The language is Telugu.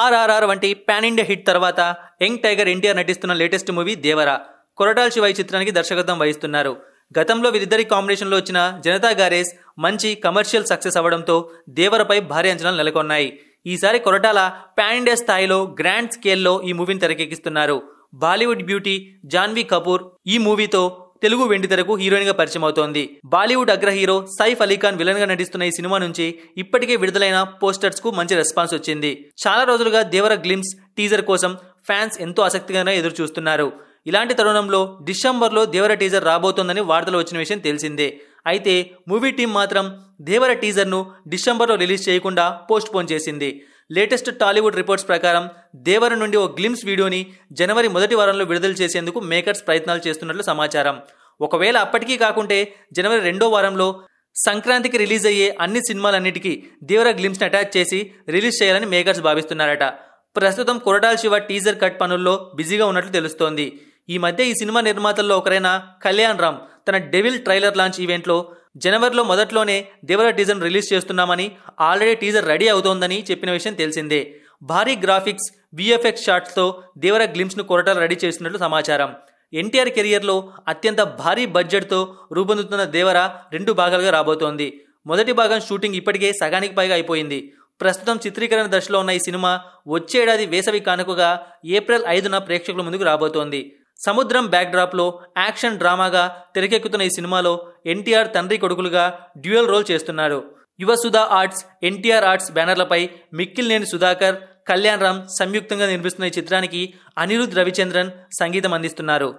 ఆర్ఆర్ఆర్ వంటి పాన్ ఇండియా హిట్ తర్వాత యంగ్ టైగర్ ఎన్టీఆర్ నటిస్తున్న లేటెస్ట్ మూవీ దేవరా కొరటాల్ శివాయి చిత్రానికి దర్శకత్వం వహిస్తున్నారు గతంలో వీరిద్దరి కాంబినేషన్లో వచ్చిన జనతా గారేస్ మంచి కమర్షియల్ సక్సెస్ అవ్వడంతో దేవరపై భారీ అంచనాలు నెలకొన్నాయి ఈసారి కొరటాల పాన్ ఇండియా స్థాయిలో గ్రాండ్ స్కేల్లో ఈ మూవీని తెరకెక్కిస్తున్నారు బాలీవుడ్ బ్యూటీ జాన్వీ కపూర్ ఈ మూవీతో తెలుగు వెండితెరకు హీరోయిన్ గా పరిచయం అవుతోంది బాలీవుడ్ అగ్ర హీరో సైఫ్ అలీఖాన్ విలన్ గా నటిస్తున్న ఈ సినిమా నుంచి ఇప్పటికే విడుదలైన పోస్టర్స్ కు మంచి రెస్పాన్స్ వచ్చింది చాలా రోజులుగా దేవర గ్లిమ్స్ టీజర్ కోసం ఫ్యాన్స్ ఎంతో ఆసక్తిగా ఎదురు చూస్తున్నారు ఇలాంటి తరుణంలో డిసెంబర్లో దేవర టీజర్ రాబోతోందని వార్తలు వచ్చిన విషయం తెలిసిందే అయితే మూవీ టీం మాత్రం దేవర టీజర్ను డిసెంబర్లో రిలీజ్ చేయకుండా పోస్ట్పోన్ చేసింది లేటెస్ట్ టాలీవుడ్ రిపోర్ట్స్ ప్రకారం దేవర నుండి ఓ గ్లిమ్స్ వీడియోని జనవరి మొదటి వారంలో విడుదల చేసేందుకు మేకర్స్ ప్రయత్నాలు చేస్తున్నట్లు సమాచారం ఒకవేళ అప్పటికీ కాకుంటే జనవరి రెండో వారంలో సంక్రాంతికి రిలీజ్ అయ్యే అన్ని సినిమాలన్నిటికీ దేవర గ్లిమ్స్ని అటాచ్ చేసి రిలీజ్ చేయాలని మేకర్స్ భావిస్తున్నారట ప్రస్తుతం కొరటాల్ శివ టీజర్ కట్ పనుల్లో బిజీగా ఉన్నట్లు తెలుస్తోంది ఈ మధ్య ఈ సినిమా నిర్మాతల్లో ఒకరైన కళ్యాణ్ రామ్ తన డెవిల్ ట్రైలర్ లాంచ్ ఈవెంట్లో జనవరిలో మొదట్లోనే దేవర టీజర్ రిలీజ్ చేస్తున్నామని ఆల్రెడీ టీజర్ రెడీ అవుతోందని చెప్పిన విషయం తెలిసిందే భారీ గ్రాఫిక్స్ విఎఫ్ఎక్స్ షాట్స్తో దేవర గ్లిమ్స్ను కొరటాలు రెడీ చేస్తున్నట్లు సమాచారం ఎన్టీఆర్ కెరియర్లో అత్యంత భారీ బడ్జెట్తో రూపొందుతున్న దేవర రెండు భాగాలుగా రాబోతోంది మొదటి భాగం షూటింగ్ ఇప్పటికే సగానికి పైగా అయిపోయింది ప్రస్తుతం చిత్రీకరణ దశలో ఉన్న ఈ సినిమా వచ్చే ఏడాది వేసవి కానుకగా ఏప్రిల్ ఐదున ప్రేక్షకుల ముందుకు రాబోతోంది సముద్రం బ్యాక్డ్రాప్లో యాక్షన్ డ్రామాగా తెరకెక్కుతున్న ఈ సినిమాలో ఎన్టీఆర్ తండ్రి కొడుకులుగా డ్యూయల్ రోల్ చేస్తున్నారు యువ సుధా ఆర్ట్స్ ఎన్టీఆర్ ఆర్ట్స్ బ్యానర్లపై మిక్కిలినేని సుధాకర్ కళ్యాణ్ రామ్ సంయుక్తంగా నిర్మిస్తున్న ఈ చిత్రానికి అనిరుద్ రవిచంద్రన్ సంగీతం అందిస్తున్నారు